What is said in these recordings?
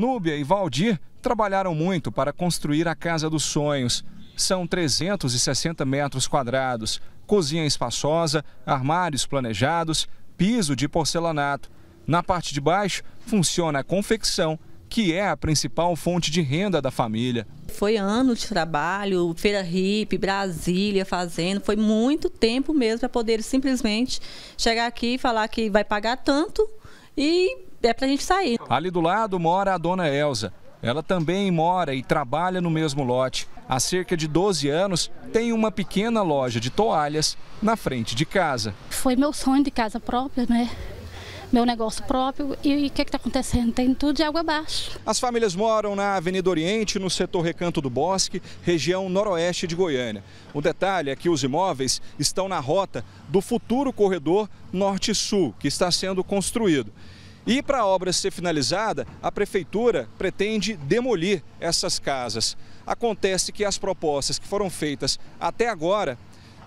Núbia e Valdir trabalharam muito para construir a Casa dos Sonhos. São 360 metros quadrados, cozinha espaçosa, armários planejados, piso de porcelanato. Na parte de baixo funciona a confecção, que é a principal fonte de renda da família. Foi ano de trabalho, Feira Hip, Brasília fazendo, foi muito tempo mesmo para poder simplesmente chegar aqui e falar que vai pagar tanto e é para a gente sair. Ali do lado mora a dona Elza. Ela também mora e trabalha no mesmo lote. Há cerca de 12 anos, tem uma pequena loja de toalhas na frente de casa. Foi meu sonho de casa própria, né? meu negócio próprio e o que é está acontecendo? Tem tudo de água abaixo. As famílias moram na Avenida Oriente, no setor Recanto do Bosque, região noroeste de Goiânia. O detalhe é que os imóveis estão na rota do futuro corredor norte-sul, que está sendo construído. E para a obra ser finalizada, a prefeitura pretende demolir essas casas. Acontece que as propostas que foram feitas até agora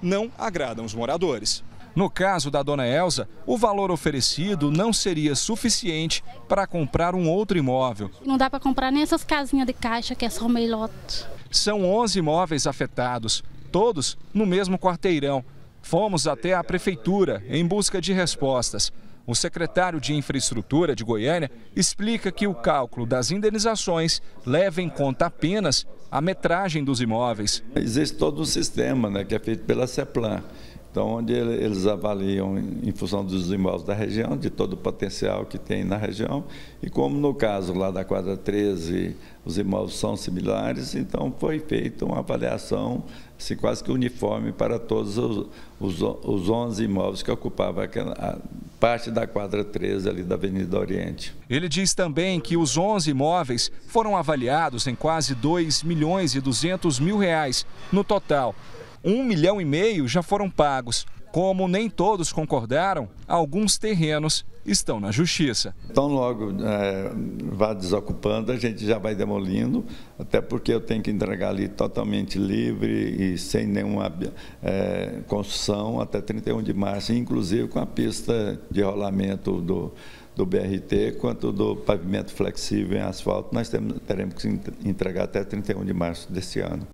não agradam os moradores. No caso da dona Elza, o valor oferecido não seria suficiente para comprar um outro imóvel. Não dá para comprar nem essas casinhas de caixa que é só meio lotes. São 11 imóveis afetados, todos no mesmo quarteirão. Fomos até a prefeitura em busca de respostas. O secretário de Infraestrutura de Goiânia explica que o cálculo das indenizações leva em conta apenas a metragem dos imóveis. Existe todo um sistema né, que é feito pela CEPLAN. Então, onde eles avaliam em função dos imóveis da região, de todo o potencial que tem na região, e como no caso lá da quadra 13, os imóveis são similares, então foi feita uma avaliação assim, quase que uniforme para todos os, os, os 11 imóveis que ocupavam aquela, parte da quadra 13 ali da Avenida Oriente. Ele diz também que os 11 imóveis foram avaliados em quase 2 milhões e 200 mil reais no total um milhão e meio já foram pagos. Como nem todos concordaram, alguns terrenos estão na justiça. Então, logo é, vá desocupando, a gente já vai demolindo, até porque eu tenho que entregar ali totalmente livre e sem nenhuma é, construção até 31 de março, inclusive com a pista de rolamento do, do BRT, quanto do pavimento flexível em asfalto, nós teremos que entregar até 31 de março desse ano.